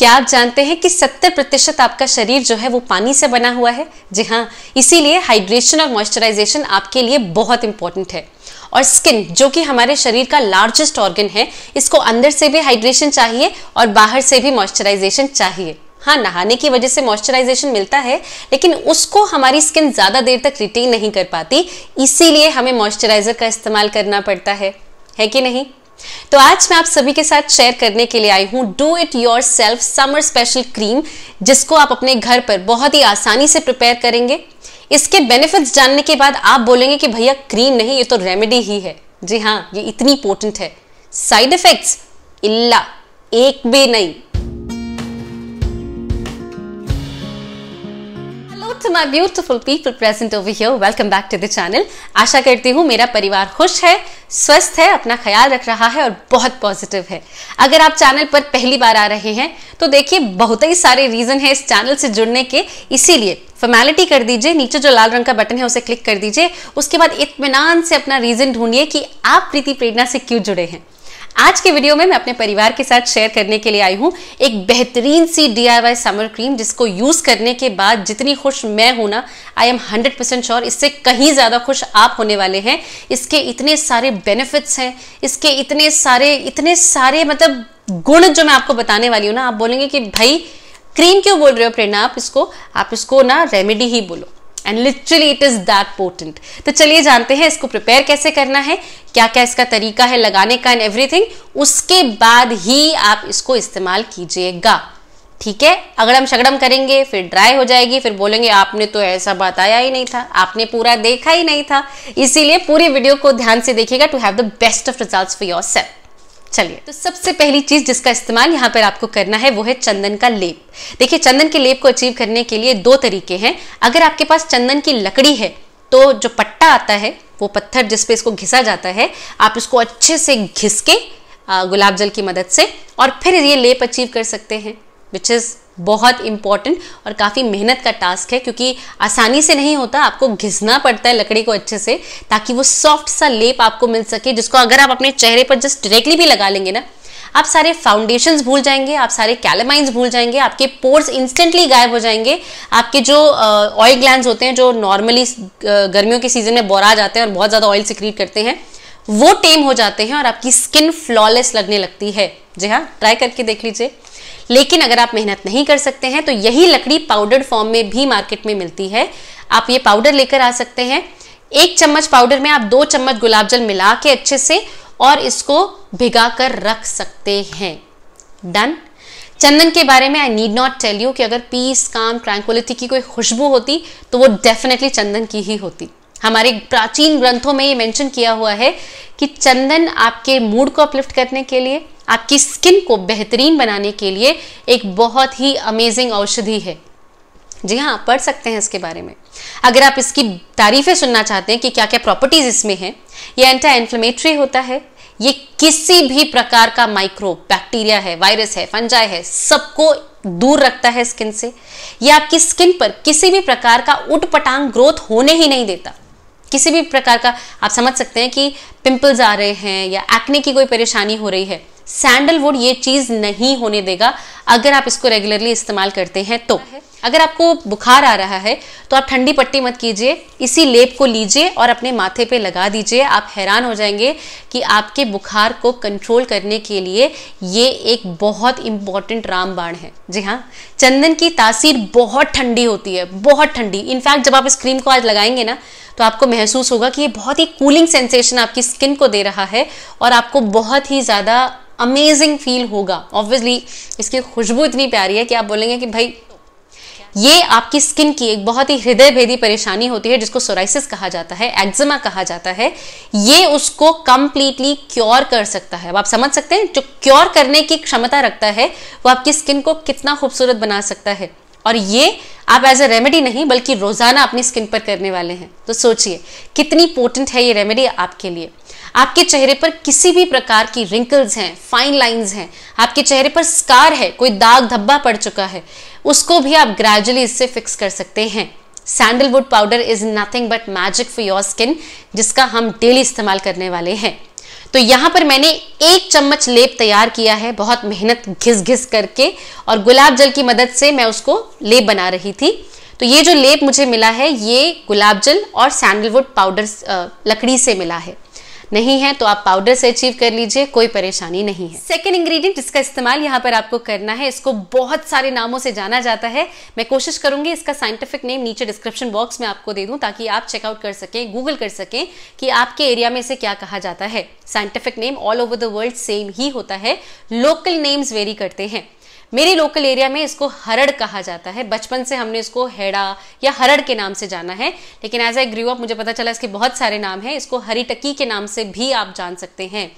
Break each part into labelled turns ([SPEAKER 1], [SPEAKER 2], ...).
[SPEAKER 1] क्या आप जानते हैं कि 70 प्रतिशत आपका शरीर जो है वो पानी से बना हुआ है जी हाँ इसीलिए हाइड्रेशन और मॉइस्चराइजेशन आपके लिए बहुत इंपॉर्टेंट है और स्किन जो कि हमारे शरीर का लार्जेस्ट ऑर्गन है इसको अंदर से भी हाइड्रेशन चाहिए और बाहर से भी मॉइस्चराइजेशन चाहिए हाँ नहाने की वजह से मॉइस्चराइजेशन मिलता है लेकिन उसको हमारी स्किन ज़्यादा देर तक रिटेन नहीं कर पाती इसीलिए हमें मॉइस्चराइज़र का इस्तेमाल करना पड़ता है है कि नहीं तो आज मैं आप सभी के साथ शेयर करने के लिए आई हूँ do it yourself summer special cream जिसको आप अपने घर पर बहुत ही आसानी से प्रिपेयर करेंगे इसके बेनिफिट्स जानने के बाद आप बोलेंगे कि भैया क्रीम नहीं ये तो रेमेडी ही है जी हाँ ये इतनी इंपोर्टेंट है साइड इफेक्ट्स इल्ला एक भी नहीं to my beautiful people present over here. Welcome back to the आशा करती हूँ मेरा परिवार खुश है स्वस्थ है अपना ख्याल रख रहा है और बहुत पॉजिटिव है अगर आप चैनल पर पहली बार आ रहे हैं तो देखिए बहुत ही सारे रीज़न है इस चैनल से जुड़ने के इसीलिए फॉर्मेलिटी कर दीजिए नीचे जो लाल रंग का बटन है उसे क्लिक कर दीजिए उसके बाद इतमान से अपना रीज़न ढूंढिए कि आप प्रीति प्रेरणा से क्यों जुड़े हैं आज के वीडियो में मैं अपने परिवार के साथ शेयर करने के लिए आई हूँ एक बेहतरीन सी डी समर क्रीम जिसको यूज़ करने के बाद जितनी खुश मैं हूं ना I am hundred percent sure इससे कहीं ज़्यादा खुश आप होने वाले हैं इसके इतने सारे बेनिफिट्स हैं इसके इतने सारे इतने सारे मतलब गुण जो मैं आपको बताने वाली हूँ ना आप बोलेंगे कि भाई क्रीम क्यों बोल रहे हो प्रेरणा आप इसको आप इसको ना रेमेडी ही बोलो and literally it is that portent तो चलिए जानते हैं इसको प्रिपेयर कैसे करना है क्या क्या इसका तरीका है लगाने का एंड एवरीथिंग उसके बाद ही आप इसको इस्तेमाल कीजिएगा ठीक है अगड़म शगड़म करेंगे फिर ड्राई हो जाएगी फिर बोलेंगे आपने तो ऐसा बताया ही नहीं था आपने पूरा देखा ही नहीं था इसीलिए पूरी वीडियो को ध्यान से देखिएगा to have the best of result for yourself चलिए तो सबसे पहली चीज जिसका इस्तेमाल यहाँ पर आपको करना है वो है चंदन का लेप देखिए चंदन के लेप को अचीव करने के लिए दो तरीके हैं अगर आपके पास चंदन की लकड़ी है तो जो पट्टा आता है वो पत्थर जिसपे इसको घिसा जाता है आप इसको अच्छे से घिसके गुलाब जल की मदद से और फिर ये लेप अचीव कर सकते हैं विच इज़ बहुत इम्पॉर्टेंट और काफ़ी मेहनत का टास्क है क्योंकि आसानी से नहीं होता आपको घिसना पड़ता है लकड़ी को अच्छे से ताकि वो सॉफ्ट सा लेप आपको मिल सके जिसको अगर आप अपने चेहरे पर जस्ट डायरेक्टली भी लगा लेंगे ना आप सारे फाउंडेशन भूल जाएंगे आप सारे कैलेमाइंस भूल जाएंगे आपके पोर्स इंस्टेंटली गायब हो जाएंगे आपके जो ऑयल uh, ग्लैंड होते हैं जो नॉर्मली uh, गर्मियों के सीजन में बोरा जाते हैं और बहुत ज़्यादा ऑयल सिक्रीट करते हैं वो टेम हो जाते हैं और आपकी स्किन फ्लॉलेस लगने लगती है जी हाँ ट्राई करके देख लीजिए लेकिन अगर आप मेहनत नहीं कर सकते हैं तो यही लकड़ी पाउडर फॉर्म में भी मार्केट में मिलती है आप ये पाउडर लेकर आ सकते हैं एक चम्मच पाउडर में आप दो चम्मच गुलाब जल मिला के अच्छे से और इसको भिगा कर रख सकते हैं डन चंदन के बारे में I need not tell you कि अगर पीस काम ट्रैंकुलिटी की कोई खुशबू होती तो वो डेफिनेटली चंदन की ही होती हमारे प्राचीन ग्रंथों में ये मेंशन किया हुआ है कि चंदन आपके मूड को अपलिफ्ट करने के लिए आपकी स्किन को बेहतरीन बनाने के लिए एक बहुत ही अमेजिंग औषधि है जी हाँ आप पढ़ सकते हैं इसके बारे में अगर आप इसकी तारीफें सुनना चाहते हैं कि क्या क्या प्रॉपर्टीज इसमें हैं यह एंटा इन्फ्लेमेटरी होता है ये किसी भी प्रकार का माइक्रो बैक्टीरिया है वायरस है फंजाई है सबको दूर रखता है स्किन से यह आपकी स्किन पर किसी भी प्रकार का उटपटांग ग्रोथ होने ही नहीं देता किसी भी प्रकार का आप समझ सकते हैं कि पिंपल्स आ रहे हैं या एक्ने की कोई परेशानी हो रही है सैंडलवुड ये चीज़ नहीं होने देगा अगर आप इसको रेगुलरली इस्तेमाल करते हैं तो है। अगर आपको बुखार आ रहा है तो आप ठंडी पट्टी मत कीजिए इसी लेप को लीजिए और अपने माथे पे लगा दीजिए आप हैरान हो जाएंगे कि आपके बुखार को कंट्रोल करने के लिए ये एक बहुत इंपॉर्टेंट रामबाण है जी हाँ चंदन की तासीर बहुत ठंडी होती है बहुत ठंडी इनफैक्ट जब आप इस क्रीम को आज लगाएंगे ना तो आपको महसूस होगा कि ये बहुत ही कूलिंग सेंसेशन आपकी स्किन को दे रहा है और आपको बहुत ही ज़्यादा अमेजिंग फील होगा ऑब्वियसली इसकी खुशबू इतनी प्यारी है कि आप बोलेंगे कि भाई ये आपकी स्किन की एक बहुत ही हृदय भेदी परेशानी होती है जिसको सोराइसिस कहा जाता है एक्जिमा कहा जाता है ये उसको कंप्लीटली क्योर कर सकता है अब आप समझ सकते हैं जो क्योर करने की क्षमता रखता है वो आपकी स्किन को कितना खूबसूरत बना सकता है और ये आप एज अ रेमेडी नहीं बल्कि रोजाना अपनी स्किन पर करने वाले हैं तो सोचिए कितनी पोटेंट है ये रेमेडी आपके लिए आपके चेहरे पर किसी भी प्रकार की रिंकल्स हैं फाइन लाइंस हैं आपके चेहरे पर स्कार है कोई दाग धब्बा पड़ चुका है उसको भी आप ग्रेजुअली इससे फिक्स कर सकते हैं sandalwood powder is nothing but magic for your skin जिसका हम डेली इस्तेमाल करने वाले हैं तो यहाँ पर मैंने एक चम्मच लेप तैयार किया है बहुत मेहनत घिस घिस करके और गुलाब जल की मदद से मैं उसको लेप बना रही थी तो ये जो लेप मुझे मिला है ये गुलाब जल और सैंडलवुड पाउडर लकड़ी से मिला है नहीं है तो आप पाउडर से अचीव कर लीजिए कोई परेशानी नहीं है सेकेंड इंग्रेडिएंट इसका इस्तेमाल यहाँ पर आपको करना है इसको बहुत सारे नामों से जाना जाता है मैं कोशिश करूंगी इसका साइंटिफिक नेम नीचे डिस्क्रिप्शन बॉक्स में आपको दे दूं ताकि आप चेकआउट कर सकें गूगल कर सकें कि आपके एरिया में इसे क्या कहा जाता है scientific name all over the world same ही होता है लोकल नेम्स वेरी करते हैं मेरी लोकल एरिया में इसको हरड़ कहा जाता है बचपन से हमने इसको हेड़ा या हरड़ के नाम से जाना है लेकिन एज आई ग्रीव अप मुझे पता चला इसके बहुत सारे नाम हैं इसको हरी टक्की के नाम से भी आप जान सकते हैं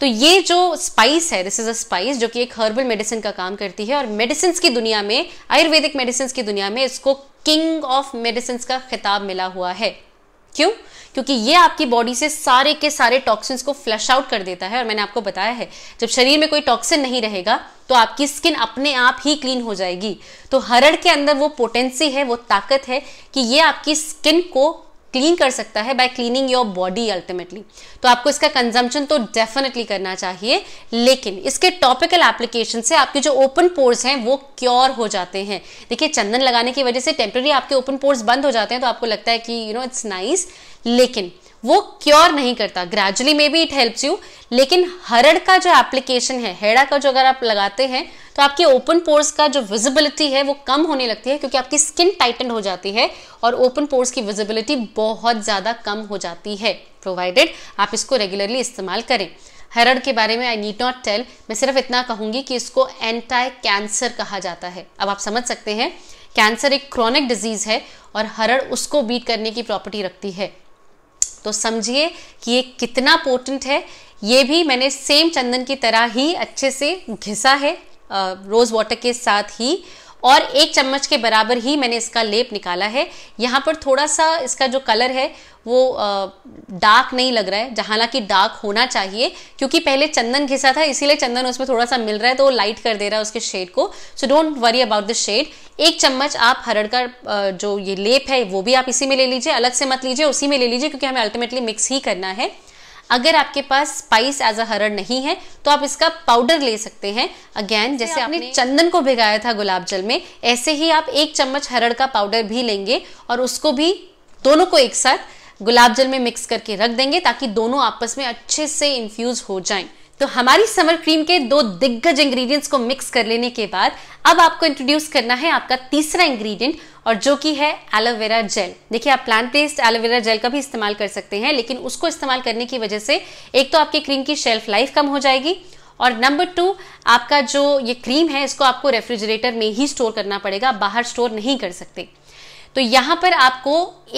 [SPEAKER 1] तो ये जो स्पाइस है दिस इज अ स्पाइस जो कि एक हर्बल मेडिसिन का काम करती है और मेडिसिन की दुनिया में आयुर्वेदिक मेडिसिन की दुनिया में इसको किंग ऑफ मेडिसिन का खिताब मिला हुआ है क्यों क्योंकि ये आपकी बॉडी से सारे के सारे टॉक्सिन्स को फ्लश आउट कर देता है और मैंने आपको बताया है जब शरीर में कोई टॉक्सिन नहीं रहेगा तो आपकी स्किन अपने आप ही क्लीन हो जाएगी तो हरड़ के अंदर वो पोटेंसी है वो ताकत है कि ये आपकी स्किन को क्लीन कर सकता है by cleaning your body ultimately तो आपको इसका कंजम्पशन तो डेफिनेटली करना चाहिए लेकिन इसके टॉपिकल एप्लीकेशन से आपके जो ओपन पोर्स हैं वो क्योर हो जाते हैं देखिए चंदन लगाने की वजह से टेम्प्रेरी आपके ओपन पोर्स बंद हो जाते हैं तो आपको लगता है कि यू नो इट्स नाइस लेकिन वो क्योर नहीं करता gradually maybe it helps you लेकिन हरड़ का जो एप्लीकेशन है हेड़ा का जो अगर आप लगाते हैं तो आपके ओपन पोर्स का जो विजिबिलिटी है वो कम होने लगती है क्योंकि आपकी स्किन टाइटन हो जाती है और ओपन पोर्स की विजिबिलिटी बहुत ज़्यादा कम हो जाती है प्रोवाइडेड आप इसको रेगुलरली इस्तेमाल करें हरड़ के बारे में आई नीड नॉट टेल मैं सिर्फ इतना कहूंगी कि इसको एंटाई कैंसर कहा जाता है अब आप समझ सकते हैं कैंसर एक क्रॉनिक डिजीज है और हरड़ उसको बीट करने की प्रॉपर्टी रखती है तो समझिए कि ये कितना पोटेंट है ये भी मैंने सेम चंदन की तरह ही अच्छे से घिसा है रोज़ वाटर के साथ ही और एक चम्मच के बराबर ही मैंने इसका लेप निकाला है यहाँ पर थोड़ा सा इसका जो कलर है वो डार्क नहीं लग रहा है जहाँ हालांकि डार्क होना चाहिए क्योंकि पहले चंदन घिसा था इसीलिए चंदन उसमें थोड़ा सा मिल रहा है तो वो लाइट कर दे रहा है उसके शेड को so don't worry about the shade एक चम्मच आप हरड़ का जो ये लेप है वो भी आप इसी में ले लीजिए अलग से मत लीजिए उसी में ले लीजिए क्योंकि हमें अल्टीमेटली मिक्स ही करना है अगर आपके पास स्पाइस एज अ हरड़ नहीं है तो आप इसका पाउडर ले सकते हैं अगेन जैसे आपने, आपने चंदन को भिगाया था गुलाब जल में ऐसे ही आप एक चम्मच हरड़ का पाउडर भी लेंगे और उसको भी दोनों को एक साथ गुलाब जल में मिक्स करके रख देंगे ताकि दोनों आपस में अच्छे से इन्फ्यूज हो जाएं तो हमारी समर क्रीम के दो दिग्गज इंग्रेडिएंट्स को मिक्स कर लेने के बाद अब आपको इंट्रोड्यूस करना है आपका तीसरा इंग्रेडिएंट और जो कि है एलोवेरा जेल देखिए आप प्लांट बेस्ड एलोवेरा जेल का भी इस्तेमाल कर सकते हैं लेकिन उसको इस्तेमाल करने की वजह से एक तो आपकी क्रीम की शेल्फ लाइफ कम हो जाएगी और नंबर टू आपका जो ये क्रीम है इसको आपको रेफ्रिजरेटर में ही स्टोर करना पड़ेगा बाहर स्टोर नहीं कर सकते तो यहां पर आपको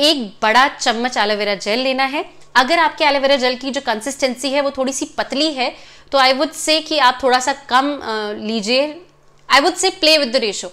[SPEAKER 1] एक बड़ा चम्मच एलोवेरा जेल लेना है अगर आपके एलोवेरा जेल की जो कंसिस्टेंसी है वो थोड़ी सी पतली है तो आई वुड से कि आप थोड़ा सा कम लीजिए I would say play with the ratio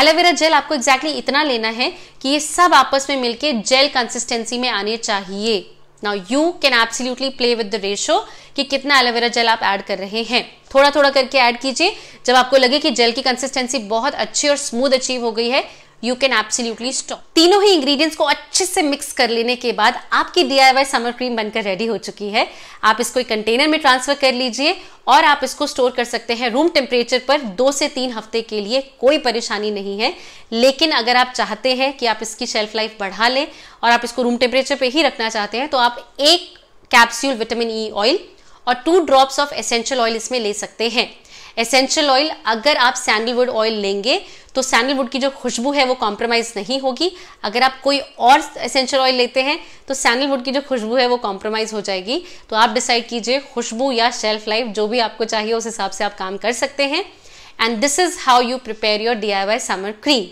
[SPEAKER 1] aloe vera gel आपको एग्जैक्टली exactly इतना लेना है कि ये सब आपस में मिलके जेल कंसिस्टेंसी में आने चाहिए now you can absolutely play with the ratio कि कितना एलोवेरा जेल आप ऐड कर रहे हैं थोड़ा थोड़ा करके ऐड कीजिए जब आपको लगे कि जेल की कंसिस्टेंसी बहुत अच्छी और स्मूथ अचीव हो गई है यू कैन एब्सोल्युटली स्टॉप तीनों ही इंग्रेडिएंट्स को अच्छे से मिक्स कर लेने के बाद आपकी डी समर क्रीम बनकर रेडी हो चुकी है आप इसको एक कंटेनर में ट्रांसफर कर लीजिए और आप इसको स्टोर कर सकते हैं रूम टेम्परेचर पर दो से तीन हफ्ते के लिए कोई परेशानी नहीं है लेकिन अगर आप चाहते हैं कि आप इसकी शेल्फ लाइफ बढ़ा लें और आप इसको रूम टेम्परेचर पर ही रखना चाहते हैं तो आप एक कैप्स्यूल विटामिन ई ऑयल और two drops of essential oil इसमें ले सकते हैं एसेंशियल ऑयल अगर आप सैंडलवुड ऑयल लेंगे तो सैंडलवुड की जो खुशबू है वो कॉम्प्रोमाइज़ नहीं होगी अगर आप कोई और एसेंशियल ऑयल लेते हैं तो सैंडलवुड की जो खुशबू है वो कॉम्प्रोमाइज़ हो जाएगी तो आप डिसाइड कीजिए खुशबू या शेल्फ लाइफ जो भी आपको चाहिए उस हिसाब से आप काम कर सकते हैं and this is how you prepare your D I Y summer cream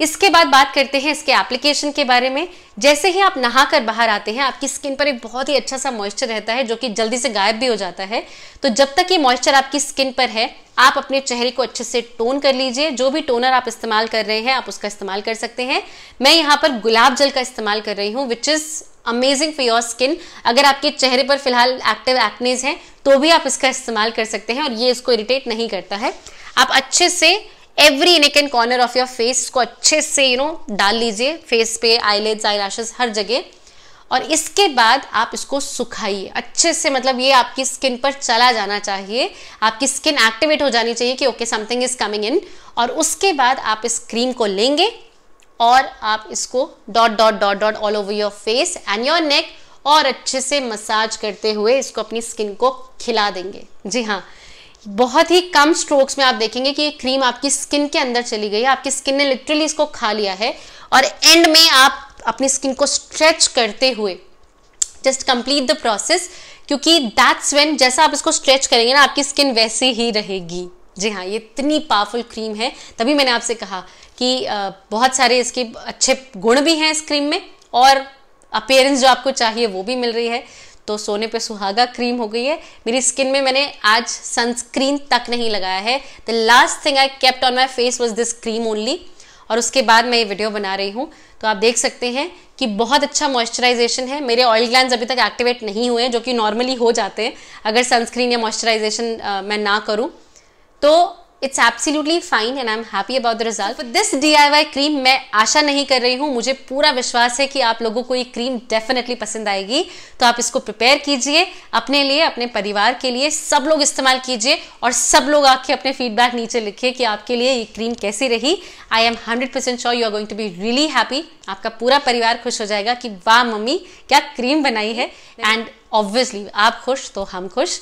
[SPEAKER 1] इसके बाद बात करते हैं इसके एप्लीकेशन के बारे में जैसे ही आप नहा कर बाहर आते हैं आपकी स्किन पर एक बहुत ही अच्छा सा मॉइस्चर रहता है जो कि जल्दी से गायब भी हो जाता है तो जब तक ये मॉइस्चर आपकी स्किन पर है आप अपने चेहरे को अच्छे से टोन कर लीजिए जो भी टोनर आप इस्तेमाल कर रहे हैं आप उसका इस्तेमाल कर सकते हैं मैं यहाँ पर गुलाब जल का इस्तेमाल कर रही हूँ which is amazing for your skin अगर आपके चेहरे पर फिलहाल एक्टिव एक्नेज है तो भी आप इसका इस्तेमाल कर सकते हैं और ये इसको इरिटेट नहीं करता है आप अच्छे से every neck and corner of your face को अच्छे से यू नो डाल लीजिए फेस पे आईलेट्स आई हर जगह और इसके बाद आप इसको सुखाइए अच्छे से मतलब ये आपकी स्किन पर चला जाना चाहिए आपकी स्किन एक्टिवेट हो जानी चाहिए कि okay something is coming in और उसके बाद आप इस क्रीम को लेंगे और आप इसको dot dot dot dot all over your face and your neck और अच्छे से मसाज करते हुए इसको अपनी स्किन को खिला देंगे जी हाँ बहुत ही कम स्ट्रोक्स में आप देखेंगे कि ये क्रीम आपकी स्किन के अंदर चली गई है आपकी स्किन ने लिटरली इसको खा लिया है और एंड में आप अपनी स्किन को स्ट्रेच करते हुए जस्ट कंप्लीट द प्रोसेस क्योंकि दैट्स वेन जैसा आप इसको स्ट्रेच करेंगे ना आपकी स्किन वैसे ही रहेगी जी हाँ ये इतनी पावरफुल क्रीम है तभी मैंने आपसे कहा कि बहुत सारे इसके अच्छे गुण भी हैं इस क्रीम में और अपेयरेंस जो आपको चाहिए वो भी मिल रही है तो सोने पे सुहागा क्रीम हो गई है मेरी स्किन में मैंने आज सनस्क्रीन तक नहीं लगाया है the last thing I kept on my face was this cream only और उसके बाद मैं ये वीडियो बना रही हूँ तो आप देख सकते हैं कि बहुत अच्छा मॉइस्चराइजेशन है मेरे ऑयल ग्लैंड अभी तक एक्टिवेट नहीं हुए हैं जो कि नॉर्मली हो जाते हैं अगर सनस्क्रीन या मॉइस्चराइजेशन मैं ना करूँ तो it's absolutely fine and I am happy about the result this DIY cream मैं आशा नहीं कर रही हूं मुझे पूरा विश्वास है कि आप लोगों को ये क्रीम डेफिनेटली पसंद आएगी तो आप इसको प्रिपेयर कीजिए अपने लिए अपने परिवार के लिए सब लोग इस्तेमाल कीजिए और सब लोग आके अपने फीडबैक नीचे लिखिए कि आपके लिए ये क्रीम कैसी रही I am hundred percent sure you are going to be really happy आपका पूरा परिवार खुश हो जाएगा कि वाह मम्मी क्या क्रीम बनाई है एंड ऑब्वियसली आप खुश तो हम खुश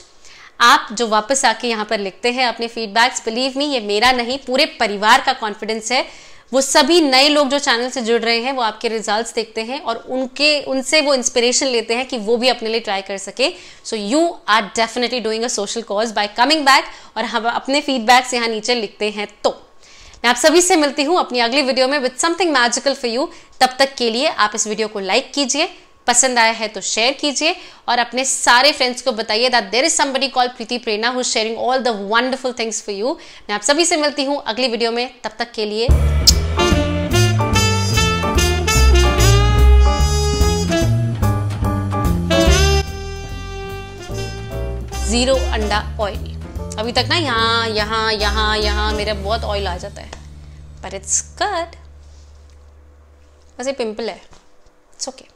[SPEAKER 1] आप जो वापस आके यहाँ पर लिखते हैं अपने फीडबैक्स बिलीव मी ये मेरा नहीं पूरे परिवार का कॉन्फिडेंस है वो सभी नए लोग जो चैनल से जुड़ रहे हैं वो आपके रिजल्ट्स देखते हैं और उनके उनसे वो इंस्पिरेशन लेते हैं कि वो भी अपने लिए ट्राई कर सके so you are definitely doing a social cause by coming back और हम अपने फीडबैक्स यहाँ नीचे लिखते हैं तो मैं आप सभी से मिलती हूँ अपनी अगली वीडियो में with something magical for you तब तक के लिए आप इस वीडियो को लाइक कीजिए पसंद आया है तो शेयर कीजिए और अपने सारे फ्रेंड्स को बताइए that there is somebody call Preeti Prerna who sharing all the wonderful things for you मैं आप सभी से मिलती हूँ अगली वीडियो में तब तक के लिए ज़ीरो अंडा ऑयल अभी तक ना यहाँ यहाँ यहाँ यहाँ मेरा बहुत ऑयल आ जाता है पर इट्स कट वैसे पिंपल है इट्स ओके